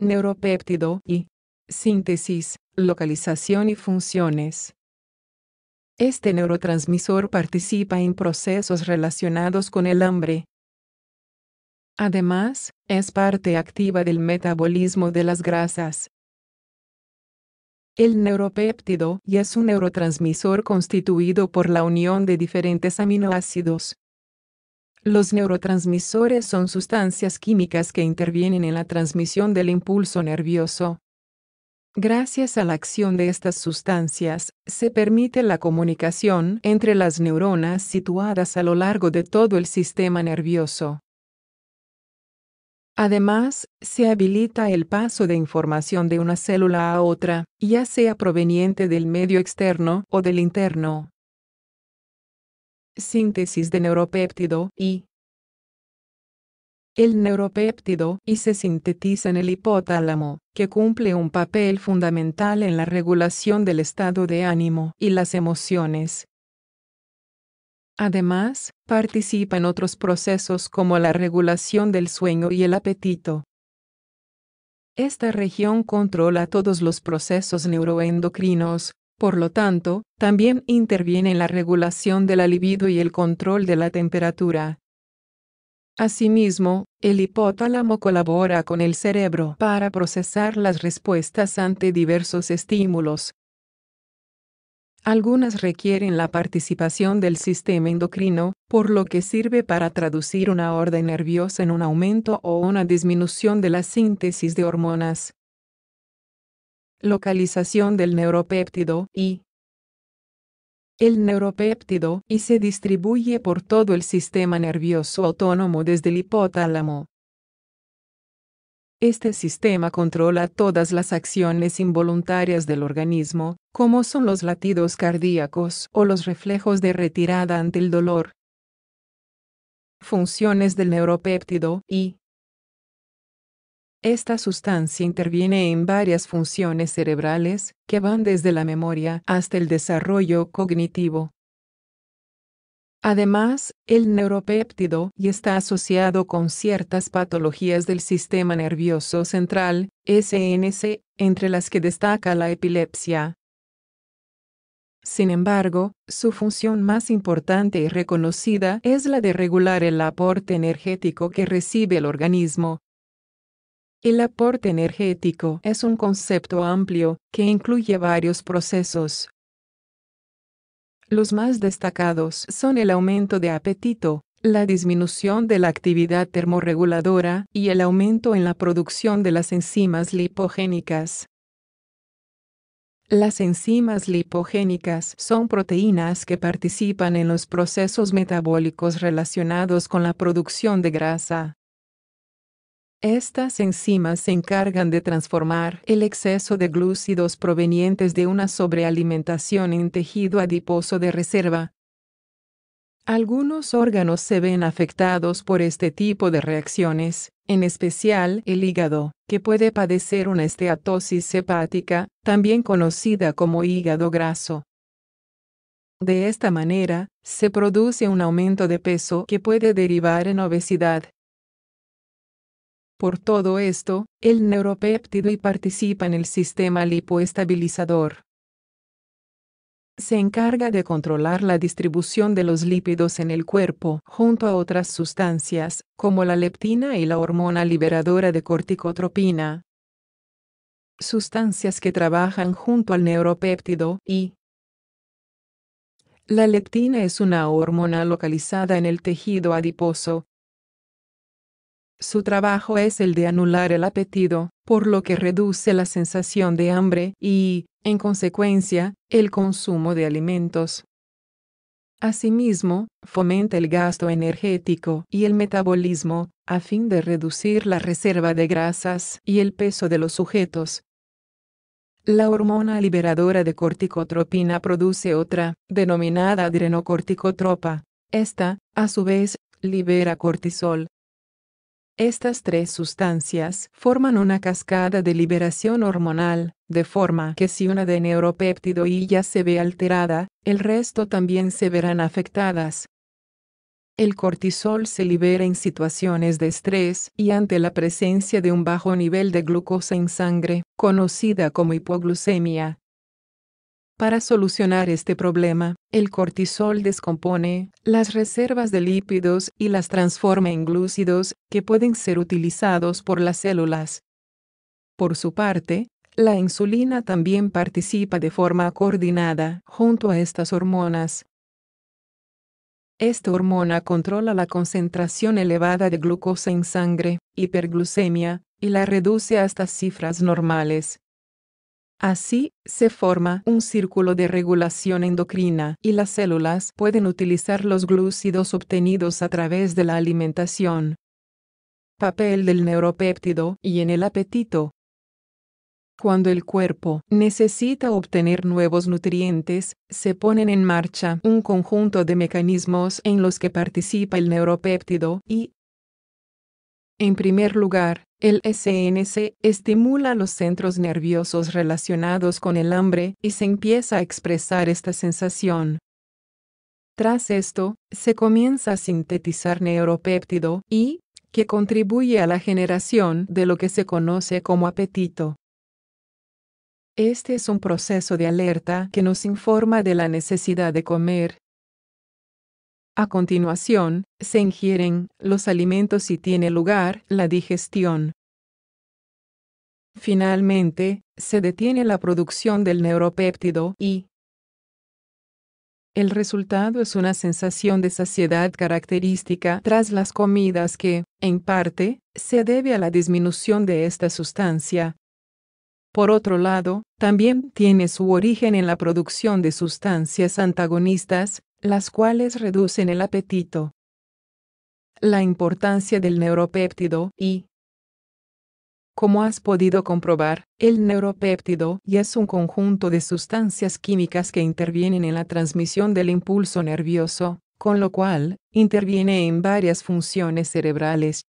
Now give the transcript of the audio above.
Neuropéptido y síntesis, localización y funciones. Este neurotransmisor participa en procesos relacionados con el hambre. Además, es parte activa del metabolismo de las grasas. El neuropéptido y es un neurotransmisor constituido por la unión de diferentes aminoácidos. Los neurotransmisores son sustancias químicas que intervienen en la transmisión del impulso nervioso. Gracias a la acción de estas sustancias, se permite la comunicación entre las neuronas situadas a lo largo de todo el sistema nervioso. Además, se habilita el paso de información de una célula a otra, ya sea proveniente del medio externo o del interno. Síntesis de neuropéptido y El neuropéptido y se sintetiza en el hipotálamo, que cumple un papel fundamental en la regulación del estado de ánimo y las emociones, Además, participa en otros procesos como la regulación del sueño y el apetito. Esta región controla todos los procesos neuroendocrinos, por lo tanto, también interviene en la regulación de la libido y el control de la temperatura. Asimismo, el hipotálamo colabora con el cerebro para procesar las respuestas ante diversos estímulos, algunas requieren la participación del sistema endocrino, por lo que sirve para traducir una orden nerviosa en un aumento o una disminución de la síntesis de hormonas. Localización del neuropéptido y El neuropéptido y se distribuye por todo el sistema nervioso autónomo desde el hipotálamo, este sistema controla todas las acciones involuntarias del organismo, como son los latidos cardíacos o los reflejos de retirada ante el dolor. Funciones del neuropéptido y Esta sustancia interviene en varias funciones cerebrales, que van desde la memoria hasta el desarrollo cognitivo. Además, el neuropéptido y está asociado con ciertas patologías del sistema nervioso central, SNC, entre las que destaca la epilepsia. Sin embargo, su función más importante y reconocida es la de regular el aporte energético que recibe el organismo, el aporte energético es un concepto amplio que incluye varios procesos, los más destacados son el aumento de apetito, la disminución de la actividad termorreguladora y el aumento en la producción de las enzimas lipogénicas. Las enzimas lipogénicas son proteínas que participan en los procesos metabólicos relacionados con la producción de grasa. Estas enzimas se encargan de transformar el exceso de glúcidos provenientes de una sobrealimentación en tejido adiposo de reserva. Algunos órganos se ven afectados por este tipo de reacciones, en especial el hígado, que puede padecer una esteatosis hepática, también conocida como hígado graso. De esta manera, se produce un aumento de peso que puede derivar en obesidad, por todo esto, el neuropéptido y participa en el sistema lipoestabilizador. Se encarga de controlar la distribución de los lípidos en el cuerpo, junto a otras sustancias, como la leptina y la hormona liberadora de corticotropina. Sustancias que trabajan junto al neuropéptido y la leptina es una hormona localizada en el tejido adiposo, su trabajo es el de anular el apetito, por lo que reduce la sensación de hambre y, en consecuencia, el consumo de alimentos. Asimismo, fomenta el gasto energético y el metabolismo, a fin de reducir la reserva de grasas y el peso de los sujetos. La hormona liberadora de corticotropina produce otra, denominada adrenocorticotropa. Esta, a su vez, libera cortisol, estas tres sustancias forman una cascada de liberación hormonal, de forma que si una de neuropéptido ya se ve alterada, el resto también se verán afectadas. El cortisol se libera en situaciones de estrés y ante la presencia de un bajo nivel de glucosa en sangre, conocida como hipoglucemia, para solucionar este problema, el cortisol descompone las reservas de lípidos y las transforma en glúcidos, que pueden ser utilizados por las células. Por su parte, la insulina también participa de forma coordinada junto a estas hormonas. Esta hormona controla la concentración elevada de glucosa en sangre, hiperglucemia, y la reduce hasta cifras normales. Así, se forma un círculo de regulación endocrina y las células pueden utilizar los glúcidos obtenidos a través de la alimentación. Papel del neuropéptido y en el apetito. Cuando el cuerpo necesita obtener nuevos nutrientes, se ponen en marcha un conjunto de mecanismos en los que participa el neuropéptido y, en primer lugar, el SNC estimula los centros nerviosos relacionados con el hambre y se empieza a expresar esta sensación. Tras esto, se comienza a sintetizar neuropéptido y, que contribuye a la generación de lo que se conoce como apetito. Este es un proceso de alerta que nos informa de la necesidad de comer a continuación, se ingieren los alimentos y tiene lugar la digestión. Finalmente, se detiene la producción del neuropéptido y el resultado es una sensación de saciedad característica tras las comidas que, en parte, se debe a la disminución de esta sustancia. Por otro lado, también tiene su origen en la producción de sustancias antagonistas, las cuales reducen el apetito. La importancia del neuropéptido y como has podido comprobar, el neuropéptido ya es un conjunto de sustancias químicas que intervienen en la transmisión del impulso nervioso, con lo cual, interviene en varias funciones cerebrales,